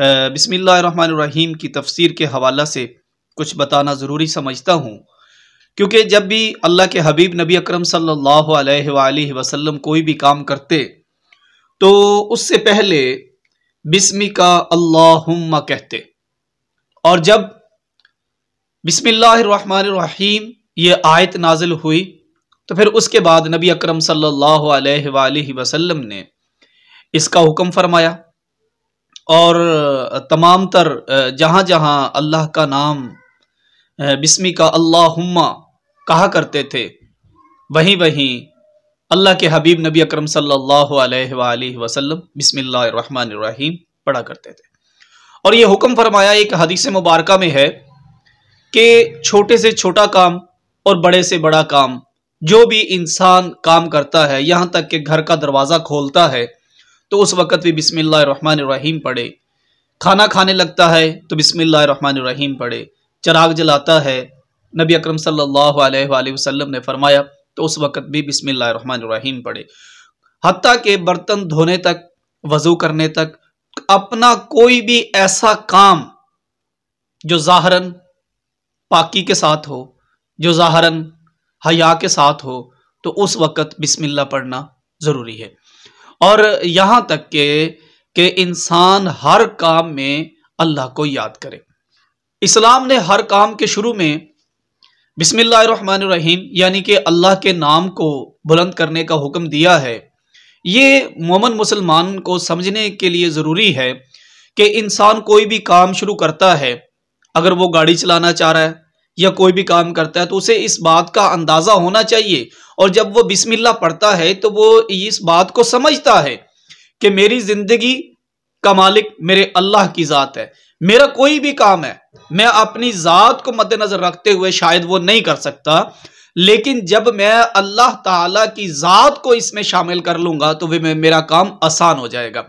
बसमीम की तफसीर के हवाला से कुछ बताना ज़रूरी समझता हूँ क्योंकि जब भी अल्लाह के हबीब नबी अकरम सल्लल्लाहु अलैहि वसल्लम कोई भी काम करते तो उससे पहले बिस्मी का अल्लाहुम्मा कहते और जब बिस्मिल्लाहिर्रहमानिर्रहीम ये आयत नाजिल हुई तो फिर उसके बाद नबी अकरम सल्लल्लाहु अलैहि वसल्लम ने इसका हुक्म फरमाया और तमाम तर जहाँ जहाँ अल्लाह का नाम बिस्मी का अल्लाहुम्मा कहा करते थे वहीं वहीं अल्लाह के हबीब नबी अकरम सल्लल्लाहु अलैहि वसल्लम बिस्मिल्लाहिर्रहमानिर्रहीम पढ़ा करते थे और ये हुक्म फरमाया एक हदीस मुबारक में है कि छोटे से छोटा काम और बड़े से बड़ा काम जो भी इंसान काम करता है यहाँ तक कि घर का दरवाज़ा खोलता है तो उस वक़्त भी बिसमीम पढ़े खाना खाने लगता है तो बिसमीम पढ़े चराग जलाता है नबी अक्रम सल्लल्लाहु ने फरमाया तो उस वक़्त भी बिसमीम पढ़े हती के बर्तन धोने तक वज़ू करने तक अपना कोई भी ऐसा काम जो ज़ाहरन पाकि के साथ हो जो ज़ाहरन हया के साथ हो तो उस वक़्त बिस्मिल्लाह पढ़ना ज़रूरी है और यहाँ तक के कि इंसान हर काम में अल्लाह को याद करे इस्लाम ने हर काम के शुरू में बिसमीम यानी कि अल्लाह के नाम को बुलंद करने का हुक्म दिया है ये मोमन मुसलमान को समझने के लिए ज़रूरी है कि इंसान कोई भी काम शुरू करता है अगर वो गाड़ी चलाना चाह रहा है या कोई भी काम करता है तो उसे इस बात का अंदाज़ा होना चाहिए और जब वो बिस्मिल्लाह पढ़ता है तो वो इस बात को समझता है कि मेरी ज़िंदगी का मालिक मेरे अल्लाह की ज़ात है मेरा कोई भी काम है मैं अपनी ज़ात को मद्देनज़र रखते हुए शायद वो नहीं कर सकता लेकिन जब मैं अल्लाह ताला की ज़ात को इसमें शामिल कर लूँगा तो वे मेरा काम आसान हो जाएगा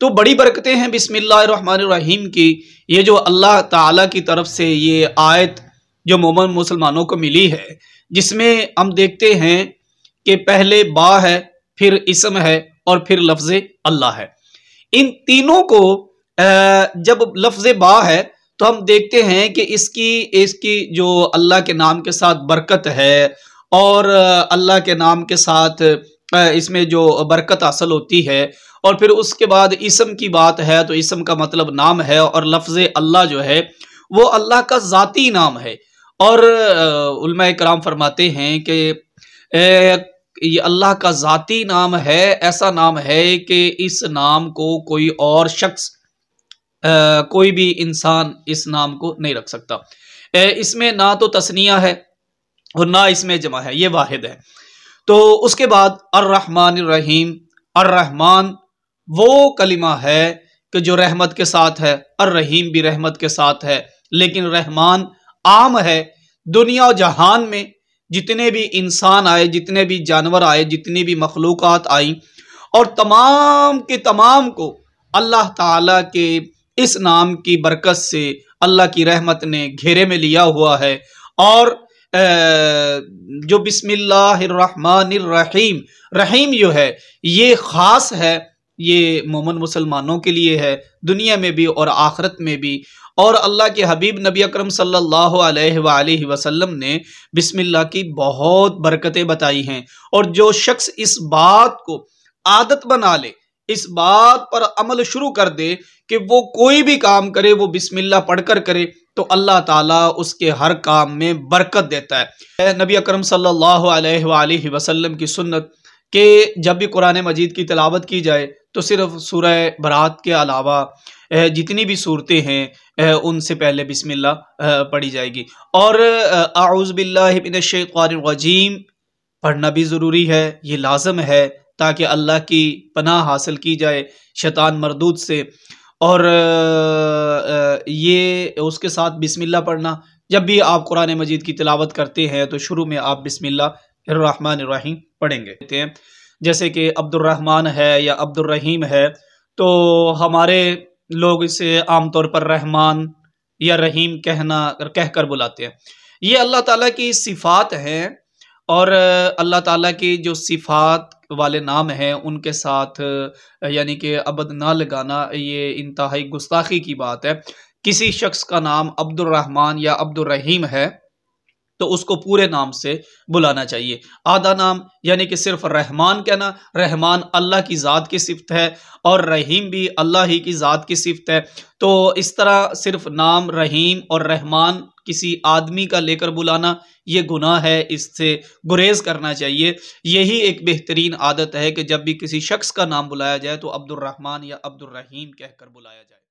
तो बड़ी बरकतें हैं रहीम की ये जो अल्लाह ताला की तरफ से ये आयत जो मोमन मुसलमानों को मिली है जिसमें हम देखते हैं कि पहले बा है फिर इसम है और फिर लफ्ज अल्लाह है इन तीनों को जब लफ्ज बा है तो हम देखते हैं कि इसकी इसकी जो अल्लाह के नाम के साथ बरकत है और अल्लाह के नाम के साथ इसमें जो बरकत हासिल होती है और फिर उसके बाद इसम की बात है तो इसम का मतलब नाम है और लफ्ज अल्लाह जो है वो अल्लाह का ज़ाती नाम है और कराम फरमाते हैं कि ये अल्लाह का ज़ाती नाम है ऐसा नाम है कि इस नाम को कोई और शख्स कोई भी इंसान इस नाम को नहीं रख सकता इसमें ना तो तस्निया है और ना इसमें जमा है ये वाहिद है तो उसके बाद अर्रहमान रहीम अर्रहमान वो कलिमा है कि जो रहमत के साथ है अर्रहीम भी रहमत के साथ है लेकिन रहमान आम है दुनिया और जहान में जितने भी इंसान आए जितने भी जानवर आए जितनी भी मखलूक आई और तमाम के तमाम को अल्लाह ताला के इस नाम की बरकत से अल्लाह की रहमत ने घेरे में लिया हुआ है और जो बिस्मिल्लाहिर्रहमानिर्रहीम रहीम जो है ये ख़ास है ये मोमन मुसलमानों के लिए है दुनिया में भी और आखरत में भी और अल्लाह के हबीब नबी अकरम सल्लल्लाहु अलैहि वसल्लम ने बिस्मिल्लाह की बहुत बरकतें बताई हैं और जो शख्स इस बात को आदत बना ले इस बात पर अमल शुरू कर दे कि वो कोई भी काम करे वो बिस्मिल्लाह पढ़कर करे तो अल्लाह ताला उसके हर काम में बरकत देता है नबी अकरम सल्लल्लाहु अलैहि वसल्लम की सुन्नत कि जब भी कुरान मजीद की तलावत की जाए तो सिर्फ सूर बरात के अलावा जितनी भी सूरतें हैं उनसे पहले बिस्मिल्लाह पढ़ी जाएगी और आउज़बिल्लाशैक़ानरजीम पढ़ना भी ज़रूरी है ये लाजम है ताकि अल्लाह की पनाह हासिल की जाए शैतान मरदूद से और ये उसके साथ बिस्मिल्लाह पढ़ना जब भी आप कुरान मजीद की तिलावत करते हैं तो शुरू में आप बिस्मिल्लाह रहीम पढ़ेंगे जैसे कि अब्दुलरहमान है या अब्दुलरहीम है तो हमारे लोग इसे आमतौर पर रहमान या रहीम कहना कहकर बुलाते हैं ये अल्लाह ताला की सिफ़ात हैं और अल्लाह ताला की जो सिफ़ात वाले नाम हैं उनके साथ यानी कि अबद ना लगाना ये इंतहाई गुस्ताखी की बात है किसी शख्स का नाम अब्दुलरहमान या अब्दुलरहीम है तो उसको पूरे नाम से बुलाना चाहिए आधा नाम यानी कि सिर्फ रहमान कहना रहमान अल्लाह की ज़ात की सिफत है और रहीम भी अल्लाह ही की ज़ात की सिफत है तो इस तरह सिर्फ नाम रहीम और रहमान किसी आदमी का लेकर बुलाना ये गुनाह है इससे गुरेज करना चाहिए यही एक बेहतरीन आदत है कि जब भी किसी शख्स का नाम बुलाया जाए तो अब्दुलरहमान या अब्दुलरहीम कहकर बुलाया जाए